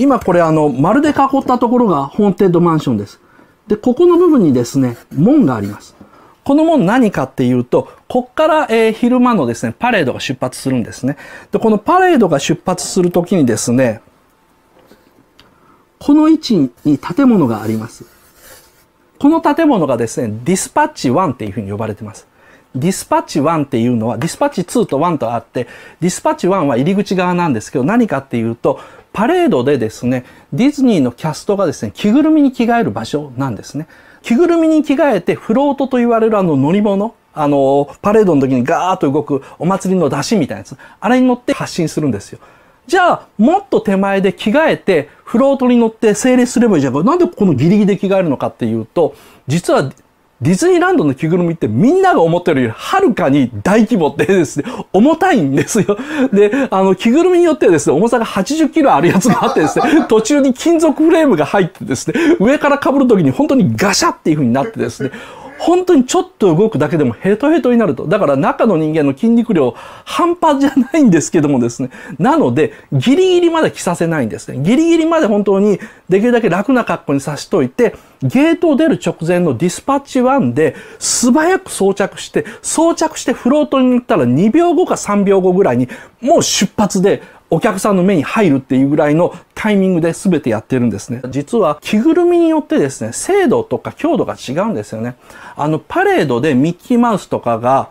今これあの、丸で囲ったところがホーンテッドマンションです。で、ここの部分にですね、門があります。この門何かっていうと、こっから、えー、昼間のですね、パレードが出発するんですね。で、このパレードが出発するときにですね、この位置に建物があります。この建物がですね、ディスパッチ1っていうふうに呼ばれてます。ディスパッチ1っていうのは、ディスパッチ2と1とあって、ディスパッチ1は入り口側なんですけど、何かっていうと、パレードでですね、ディズニーのキャストがですね、着ぐるみに着替える場所なんですね。着ぐるみに着替えて、フロートと言われるあの乗り物、あの、パレードの時にガーッと動くお祭りの出しみたいなやつ、あれに乗って発信するんですよ。じゃあ、もっと手前で着替えて、フロートに乗って整列すればいいじゃん。なんでこのギリギリで着替えるのかっていうと、実はディズニーランドの着ぐるみってみんなが思ってるよりはるかに大規模ってですね、重たいんですよ。で、あの、着ぐるみによってはですね、重さが80キロあるやつがあってですね、途中に金属フレームが入ってですね、上から被る時に本当にガシャっていう風になってですね、本当にちょっと動くだけでもヘトヘトになると。だから中の人間の筋肉量半端じゃないんですけどもですね。なので、ギリギリまで着させないんですね。ギリギリまで本当にできるだけ楽な格好にさしといて、ゲートを出る直前のディスパッチ1で素早く装着して、装着してフロートに塗ったら2秒後か3秒後ぐらいにもう出発でお客さんの目に入るっていうぐらいのタイミングで全てやってるんですね。実は着ぐるみによってですね、精度とか強度が違うんですよね。あの、パレードでミッキーマウスとかが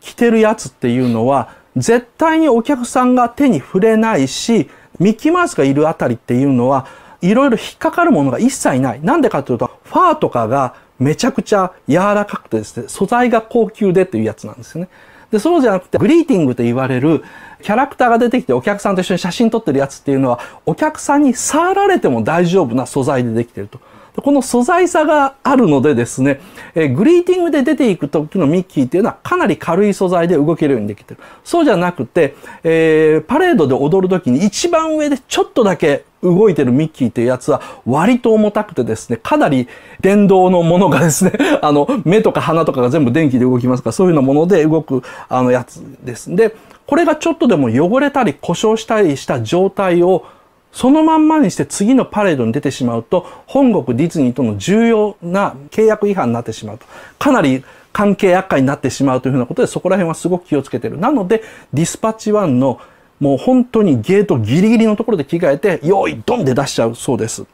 着てるやつっていうのは、絶対にお客さんが手に触れないし、ミッキーマウスがいるあたりっていうのは、いろいろ引っかかるものが一切ない。なんでかというと、ファーとかがめちゃくちゃ柔らかくてですね、素材が高級でっていうやつなんですよね。で、そうじゃなくて、グリーティングと言われる、キャラクターが出てきてお客さんと一緒に写真撮ってるやつっていうのは、お客さんに触られても大丈夫な素材でできてると。この素材差があるのでですね、えー、グリーティングで出ていく時のミッキーっていうのはかなり軽い素材で動けるようにできてる。そうじゃなくて、えー、パレードで踊る時に一番上でちょっとだけ動いてるミッキーっていうやつは割と重たくてですね、かなり電動のものがですね、あの、目とか鼻とかが全部電気で動きますから、そういうようなもので動く、あの、やつです。で、これがちょっとでも汚れたり故障したりした状態をそのまんまにして次のパレードに出てしまうと、本国ディズニーとの重要な契約違反になってしまうと。かなり関係悪化になってしまうというふうなことで、そこら辺はすごく気をつけてる。なので、ディスパッチ1のもう本当にゲートギリギリのところで着替えて、用意ドンで出しちゃうそうです。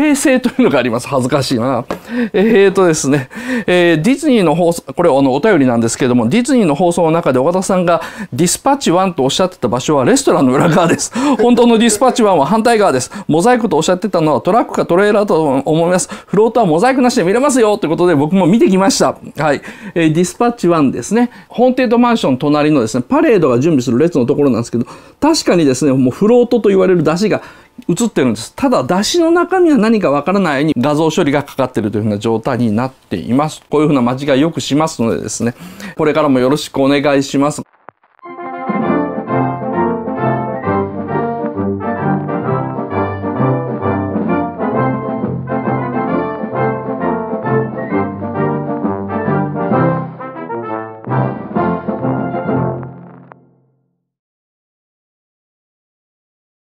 訂正というのがあります。恥ずかしいな。えー、とですね、えー、ディズニーの放送、これあのお便りなんですけども、ディズニーの放送の中で岡田さんがディスパッチ1とおっしゃってた場所はレストランの裏側です。本当のディスパッチ1は反対側です。モザイクとおっしゃってたのはトラックかトレーラーと思います。フロートはモザイクなしで見れますよということで僕も見てきました。はい。えー、ディスパッチ1ですね。ホーンテッドマンション隣のですね、パレードが準備する列のところなんですけど、確かにですね、もうフロートと言われる出汁が映ってるんです。ただ、出汁の中身は何かわからないに画像処理がかかってるというふうな状態になっています。こういうふうな間違いよくしますのでですね、これからもよろしくお願いします。